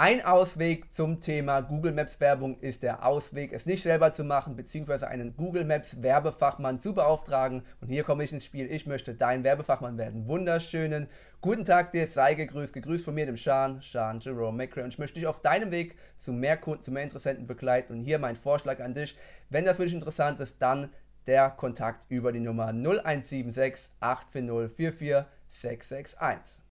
Ein Ausweg zum Thema Google Maps Werbung ist der Ausweg, es nicht selber zu machen, beziehungsweise einen Google Maps Werbefachmann zu beauftragen. Und hier komme ich ins Spiel. Ich möchte dein Werbefachmann werden. Wunderschönen guten Tag dir, sei gegrüßt, gegrüßt von mir, dem Sean, Sean Jerome McRae. Und ich möchte dich auf deinem Weg zu mehr Kunden, zu mehr Interessenten begleiten. Und hier mein Vorschlag an dich. Wenn das für dich interessant ist, dann der Kontakt über die Nummer 0176 840 44661.